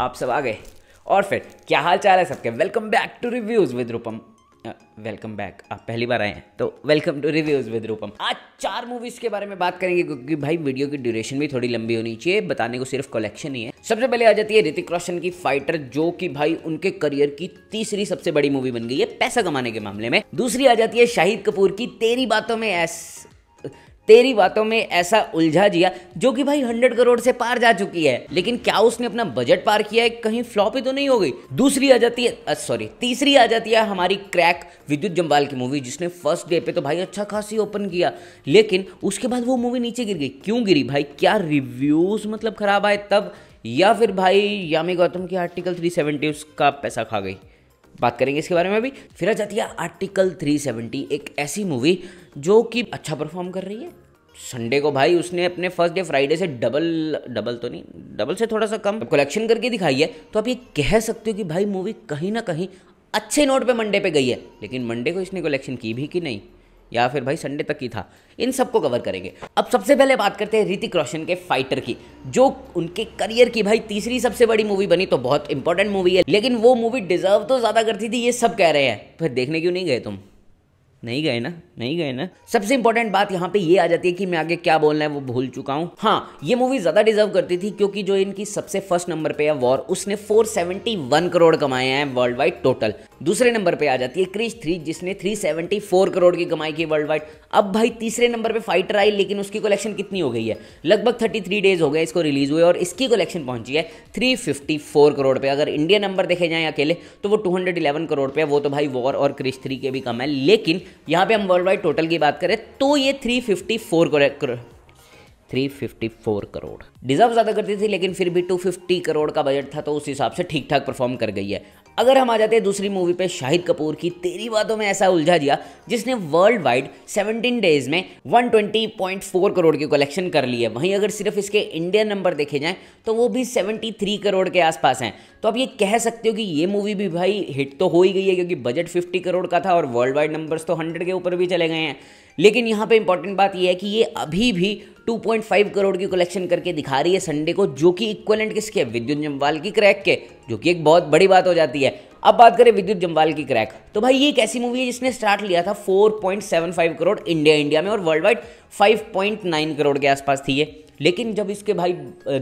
आप सब आ गए और फिर क्या हाल चाल है सबके welcome back to reviews with Rupam welcome back आप पहली बार आए हैं तो welcome to reviews with Rupam आज चार मूवीज़ के बारे में बात करेंगे क्योंकि भाई वीडियो की ड्यूरेशन भी थोड़ी लंबी होनी चाहिए बताने को सिर्फ कलेक्शन ही है सबसे पहले आ जाती है ऋतिक रोशन की फाइटर जो कि भाई उनके करियर की तीसरी सबसे बड़ी मूवी बन गई है पैसा कमाने के मामले में दूसरी आ जाती है शाहिद कपूर की तेरी बातों में एस तेरी बातों में ऐसा उलझा जिया जो कि भाई हंड्रेड करोड़ से पार जा चुकी है लेकिन क्या उसने अपना बजट पार किया है कहीं फ्लॉप ही तो नहीं हो गई दूसरी आ जाती है सॉरी तीसरी आ जाती है हमारी क्रैक विद्युत जम्बाल की मूवी जिसने फर्स्ट डे पे तो भाई अच्छा खासी ओपन किया लेकिन उसके बाद वो मूवी नीचे गिर गई क्यों गिरी भाई क्या रिव्यूज मतलब खराब आए तब या फिर भाई यामी गौतम की आर्टिकल 370 उसका पैसा खा गई बात करेंगे इसके बारे में भी फिर आ जाती है आर्टिकल 370 एक ऐसी मूवी जो कि अच्छा परफॉर्म कर रही है संडे को भाई उसने अपने फर्स्ट डे फ्राइडे से डबल डबल तो नहीं डबल से थोड़ा सा कम कलेक्शन करके दिखाई है तो आप ये कह सकते हो कि भाई मूवी कहीं ना कहीं अच्छे नोट पे मंडे पे गई है लेकिन मंडे को इसने कलेक्शन की भी कि नहीं या फिर भाई संडे तक ही था इन सबको कवर करेंगे अब सबसे पहले बात करते हैं ऋतिक रोशन के फाइटर की जो उनके करियर की भाई तीसरी सबसे बड़ी मूवी बनी तो बहुत इंपॉर्टेंट मूवी है लेकिन वो मूवी डिजर्व तो ज़्यादा करती थी ये सब कह रहे हैं फिर देखने क्यों नहीं गए तुम नहीं गए ना नहीं गए ना सबसे इंपॉर्टेंट बात यहाँ पे ये आ जाती है कि मैं आगे क्या बोलना है वो भूल चुका हूँ हाँ ये मूवी ज़्यादा डिजर्व करती थी क्योंकि जो इनकी सबसे फर्स्ट नंबर पे है वॉर उसने 471 करोड़ कमाए हैं वर्ल्ड वाइड टोटल दूसरे नंबर पे आ जाती है क्रिश थ्री जिसने 374 करोड़ की कमाई की वर्ल्ड वाइड अब भाई तीसरे नंबर पर फाइटर आई लेकिन उसकी कलेक्शन कितनी हो गई है लगभग थर्टी डेज हो गए इसको रिलीज हुए और इसकी कलेक्शन पहुंची है थ्री करोड़ पे अगर इंडिया नंबर देखे जाए अकेले तो वो टू करोड़ पे वो तो भाई वॉर और क्रिश थ्री के भी कम है लेकिन यहाँ पे हम वर्ल्ड वाइड टोटल की बात करें तो ये three fifty four 354 crore deserve ज़्यादा करती थी लेकिन फिर भी 250 करोड़ का बजट था तो उस हिसाब से ठीक ठाक परफॉर्म कर गई है अगर हम आ जाते हैं दूसरी मूवी पे शाहिद कपूर की तेरी बातों में ऐसा उलझा दिया जिसने वर्ल्ड वाइड 17 डेज में 120.4 करोड़ की कलेक्शन कर ली है वहीं अगर सिर्फ इसके इंडियन नंबर देखे जाए तो वो भी 73 करोड़ के आसपास हैं तो आप ये कह सकते हो कि ये मूवी भी भाई हिट तो हो ही गई है क्योंकि बजट फिफ्टी करोड़ का था और वर्ल्ड वाइड नंबर्स तो हंड्रेड के ऊपर भी चले गए हैं लेकिन यहाँ पे इंपॉर्टेंट बात यह है कि ये अभी भी 2.5 करोड़ की कलेक्शन करके दिखा रही है संडे को जो कि इक्वलेंट किसके विद्युत जम्वाल की क्रैक के जो कि एक बहुत बड़ी बात हो जाती है अब बात करें विद्युत जम्वाल की क्रैक तो भाई ये एक ऐसी मूवी है जिसने स्टार्ट लिया था 4.75 करोड़ इंडिया इंडिया में और वर्ल्ड वाइड 5.9 करोड़ के आसपास थी ये लेकिन जब इसके भाई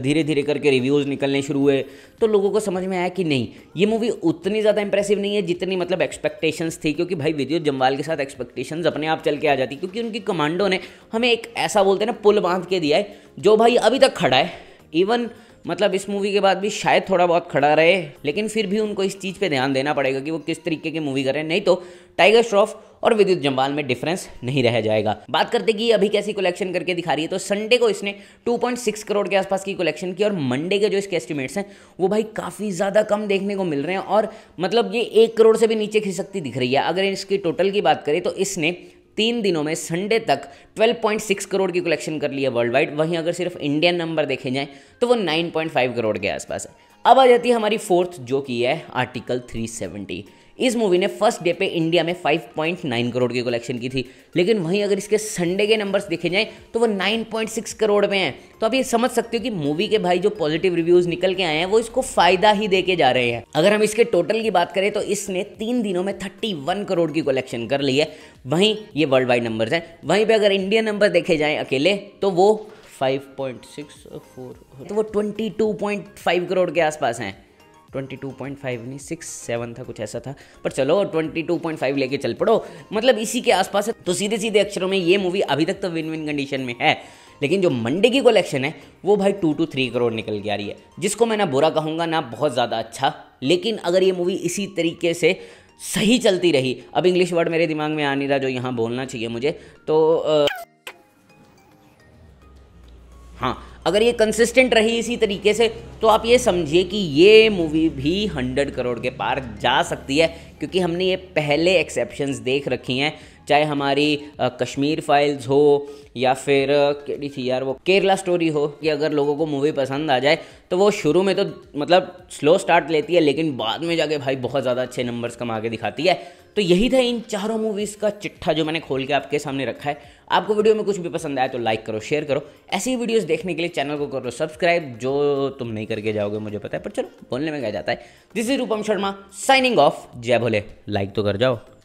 धीरे धीरे करके रिव्यूज़ निकलने शुरू हुए तो लोगों को समझ में आया कि नहीं ये मूवी उतनी ज़्यादा इंप्रेसिव नहीं है जितनी मतलब एक्सपेक्टेशंस थी क्योंकि भाई विद्युत जम्वाल के साथ एक्सपेक्टेशंस अपने आप चल के आ जाती क्योंकि उनकी कमांडो ने हमें एक ऐसा बोलते हैं ना पुल बांध के दिया है जो भाई अभी तक खड़ा है इवन मतलब इस मूवी के बाद भी शायद थोड़ा बहुत खड़ा रहे लेकिन फिर भी उनको इस चीज़ पे ध्यान देना पड़ेगा कि वो किस तरीके की मूवी करें नहीं तो टाइगर श्रॉफ और विद्युत जम्बाल में डिफरेंस नहीं रह जाएगा बात करते कि अभी कैसी कलेक्शन करके दिखा रही है तो संडे को इसने 2.6 करोड़ के आसपास की कलेक्शन की और मंडे के जो इसके एस्टिमेट्स हैं वो भाई काफ़ी ज़्यादा कम देखने को मिल रहे हैं और मतलब ये एक करोड़ से भी नीचे खिसकती दिख रही है अगर इसकी टोटल की बात करें तो इसने तीन दिनों में संडे तक 12.6 करोड़ की कलेक्शन कर ली है वर्ल्ड वाइड वहीं अगर सिर्फ इंडियन नंबर देखे जाए तो वो 9.5 करोड़ के आसपास है अब आ जाती है हमारी फोर्थ जो कि है आर्टिकल 370 इस मूवी ने फर्स्ट डे पे इंडिया में 5.9 करोड़ की कलेक्शन की थी लेकिन वहीं अगर इसके संडे के नंबर्स देखे जाएं तो वो 9.6 करोड़ में हैं तो आप ये समझ सकते हो कि मूवी के भाई जो पॉजिटिव रिव्यूज़ निकल के आए हैं वो इसको फ़ायदा ही दे के जा रहे हैं अगर हम इसके टोटल की बात करें तो इसने तीन दिनों में थर्टी करोड़ की कलेक्शन कर ली है वहीं ये वर्ल्ड वाइड नंबर है वहीं पर अगर इंडियन नंबर देखे जाए अकेले तो वो 5.64 तो वो 22.5 करोड़ के आसपास हैं ट्वेंटी टू सिक्स सेवन था कुछ ऐसा था पर चलो ट्वेंटी टू पॉइंट फाइव लेके चल पड़ो मतलब इसी के आसपास है तो सीधे सीधे अक्षरों में ये मूवी अभी तक तो विन विन कंडीशन में है लेकिन जो मंडे की कलेक्शन है वो भाई टू टू थ्री करोड़ निकल के आ रही है जिसको मैं ना बुरा कहूँगा ना बहुत ज़्यादा अच्छा लेकिन अगर ये मूवी इसी तरीके से सही चलती रही अब इंग्लिश वर्ड मेरे दिमाग में आ नहीं रहा जो यहाँ बोलना चाहिए मुझे तो आ... हाँ अगर ये कंसिस्टेंट रही इसी तरीके से तो आप ये समझिए कि ये मूवी भी हंड्रेड करोड़ के पार जा सकती है क्योंकि हमने ये पहले एक्सेप्शंस देख रखी हैं चाहे हमारी कश्मीर फाइल्स हो या फिर केड़ी थी यार वो केरला स्टोरी हो कि अगर लोगों को मूवी पसंद आ जाए तो वो शुरू में तो मतलब स्लो स्टार्ट लेती है लेकिन बाद में जाके भाई बहुत ज़्यादा अच्छे नंबर्स कमा के दिखाती है तो यही था इन चारों मूवीज़ का चिट्ठा जो मैंने खोल के आपके सामने रखा है आपको वीडियो में कुछ भी पसंद आया तो लाइक करो शेयर करो ऐसी वीडियोस देखने के लिए चैनल को करो सब्सक्राइब जो तुम नहीं करके जाओगे मुझे पता है पर चलो बोलने में क्या जाता है this is Rupam Sharma signing off जय भोले लाइक तो कर जाओ